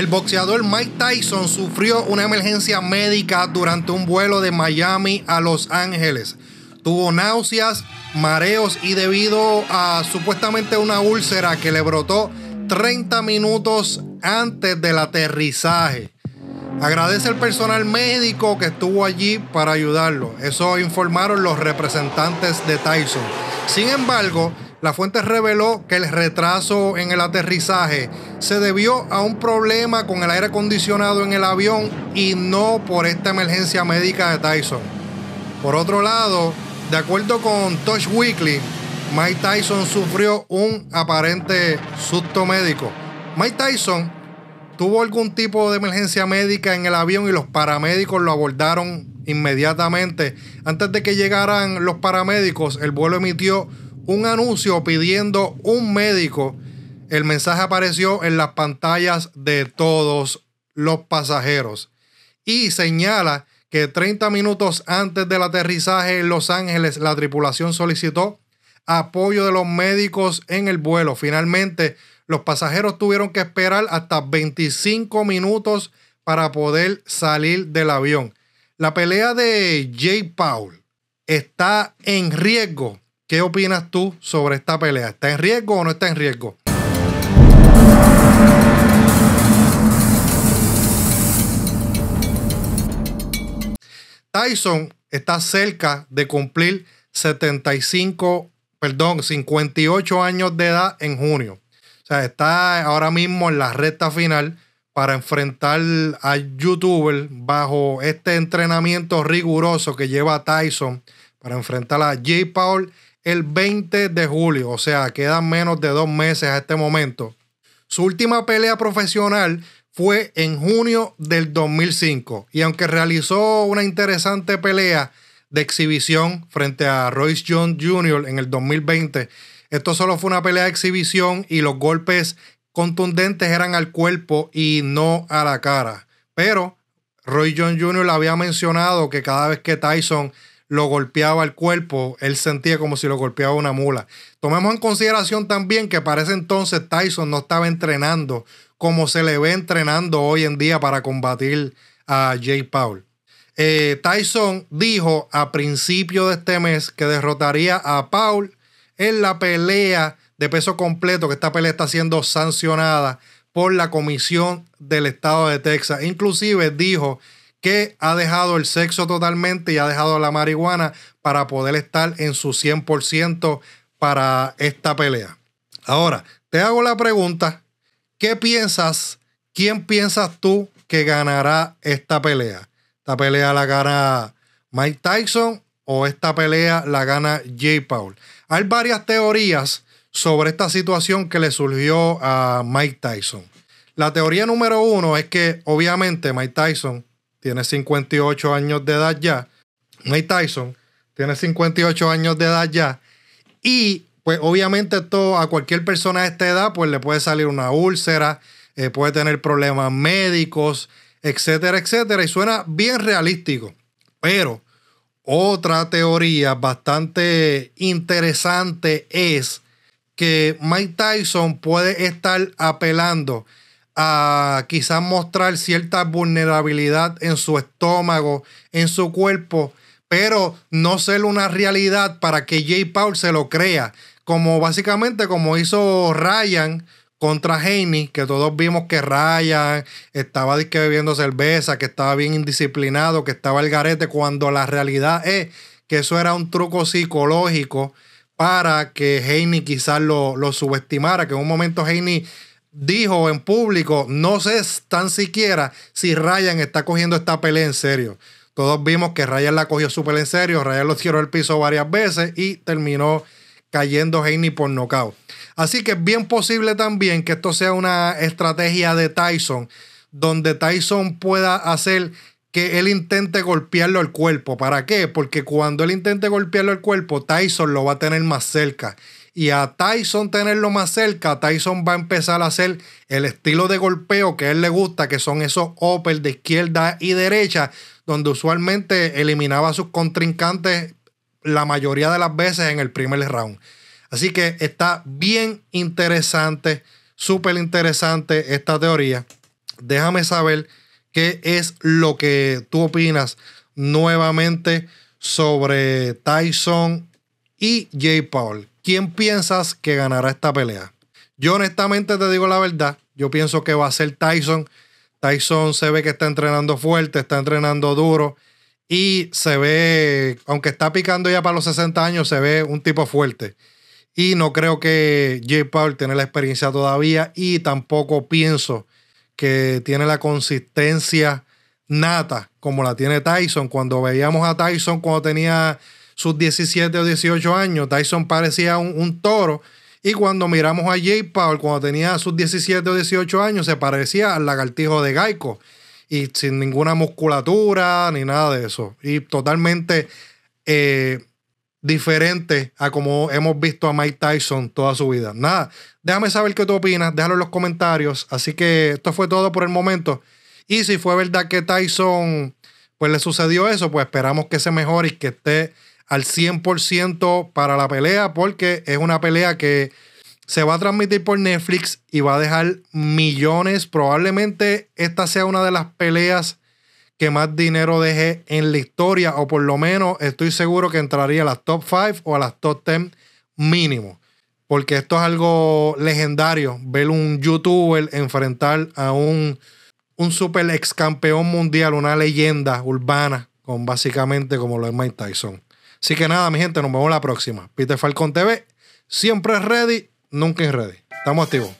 El boxeador Mike Tyson sufrió una emergencia médica durante un vuelo de Miami a Los Ángeles. Tuvo náuseas, mareos y debido a supuestamente una úlcera que le brotó 30 minutos antes del aterrizaje. Agradece al personal médico que estuvo allí para ayudarlo. Eso informaron los representantes de Tyson. Sin embargo, la fuente reveló que el retraso en el aterrizaje se debió a un problema con el aire acondicionado en el avión y no por esta emergencia médica de Tyson. Por otro lado, de acuerdo con Touch Weekly, Mike Tyson sufrió un aparente susto médico. Mike Tyson tuvo algún tipo de emergencia médica en el avión y los paramédicos lo abordaron inmediatamente. Antes de que llegaran los paramédicos, el vuelo emitió un anuncio pidiendo un médico. El mensaje apareció en las pantallas de todos los pasajeros y señala que 30 minutos antes del aterrizaje en Los Ángeles la tripulación solicitó apoyo de los médicos en el vuelo. Finalmente, los pasajeros tuvieron que esperar hasta 25 minutos para poder salir del avión. La pelea de Jay Paul está en riesgo ¿Qué opinas tú sobre esta pelea? ¿Está en riesgo o no está en riesgo? Tyson está cerca de cumplir 75, perdón, 58 años de edad en junio. O sea, está ahora mismo en la recta final para enfrentar a youtuber bajo este entrenamiento riguroso que lleva Tyson para enfrentar a Jay Paul el 20 de julio, o sea, quedan menos de dos meses a este momento. Su última pelea profesional fue en junio del 2005 y aunque realizó una interesante pelea de exhibición frente a Royce Jones Jr. en el 2020, esto solo fue una pelea de exhibición y los golpes contundentes eran al cuerpo y no a la cara. Pero Roy Jones Jr. había mencionado que cada vez que Tyson lo golpeaba el cuerpo, él sentía como si lo golpeaba una mula. Tomemos en consideración también que para ese entonces Tyson no estaba entrenando como se le ve entrenando hoy en día para combatir a Jay Paul. Eh, Tyson dijo a principio de este mes que derrotaría a Paul en la pelea de peso completo, que esta pelea está siendo sancionada por la Comisión del Estado de Texas. Inclusive dijo que ha dejado el sexo totalmente y ha dejado la marihuana para poder estar en su 100% para esta pelea. Ahora, te hago la pregunta, ¿qué piensas? ¿Quién piensas tú que ganará esta pelea? ¿Esta pelea la gana Mike Tyson o esta pelea la gana Jay Paul? Hay varias teorías sobre esta situación que le surgió a Mike Tyson. La teoría número uno es que obviamente Mike Tyson tiene 58 años de edad ya. Mike Tyson tiene 58 años de edad ya. Y pues obviamente a cualquier persona de esta edad pues le puede salir una úlcera, eh, puede tener problemas médicos, etcétera, etcétera. Y suena bien realístico. Pero otra teoría bastante interesante es que Mike Tyson puede estar apelando quizás mostrar cierta vulnerabilidad en su estómago, en su cuerpo, pero no ser una realidad para que Jay Paul se lo crea. Como básicamente como hizo Ryan contra Haney, que todos vimos que Ryan estaba bebiendo cerveza, que estaba bien indisciplinado, que estaba el garete, cuando la realidad es que eso era un truco psicológico para que Haney quizás lo, lo subestimara, que en un momento Haney dijo en público, no sé tan siquiera si Ryan está cogiendo esta pelea en serio. Todos vimos que Ryan la cogió súper en serio, Ryan lo tiró el piso varias veces y terminó cayendo Haney por nocaut. Así que es bien posible también que esto sea una estrategia de Tyson, donde Tyson pueda hacer que él intente golpearlo al cuerpo. ¿Para qué? Porque cuando él intente golpearlo al cuerpo, Tyson lo va a tener más cerca. Y a Tyson tenerlo más cerca, Tyson va a empezar a hacer el estilo de golpeo que a él le gusta, que son esos Opel de izquierda y derecha, donde usualmente eliminaba a sus contrincantes la mayoría de las veces en el primer round. Así que está bien interesante, súper interesante esta teoría. Déjame saber ¿Qué es lo que tú opinas nuevamente sobre Tyson y Jay Paul? ¿Quién piensas que ganará esta pelea? Yo honestamente te digo la verdad, yo pienso que va a ser Tyson. Tyson se ve que está entrenando fuerte, está entrenando duro y se ve, aunque está picando ya para los 60 años, se ve un tipo fuerte. Y no creo que Jay Paul tiene la experiencia todavía y tampoco pienso que tiene la consistencia nata como la tiene Tyson. Cuando veíamos a Tyson cuando tenía sus 17 o 18 años, Tyson parecía un, toro. Y cuando miramos a Jay Paul cuando tenía sus 17 o 18 años, se parecía al lagartijo de Geico. Y sin ninguna musculatura ni nada de eso. Y totalmente eh, diferente a como hemos visto a Mike Tyson toda su vida. Nada, déjame saber qué tú opinas, déjalo en los comentarios. Así que esto fue todo por el momento. Y si fue verdad que Tyson, pues le sucedió eso, pues esperamos que se mejore y que esté al 100% para la pelea, porque es una pelea que se va a transmitir por Netflix y va a dejar millones. Probablemente esta sea una de las peleas que más dinero deje en la historia, o por lo menos estoy seguro que entraría a las top 5 o a las top 10 mínimo. Porque esto es algo legendario, ver un youtuber enfrentar a un, un super ex campeón mundial, una leyenda urbana, con básicamente como lo es Mike Tyson. Así que nada, mi gente, nos vemos la próxima. Peter Falcon TV, siempre ready, nunca en ready. Estamos activos.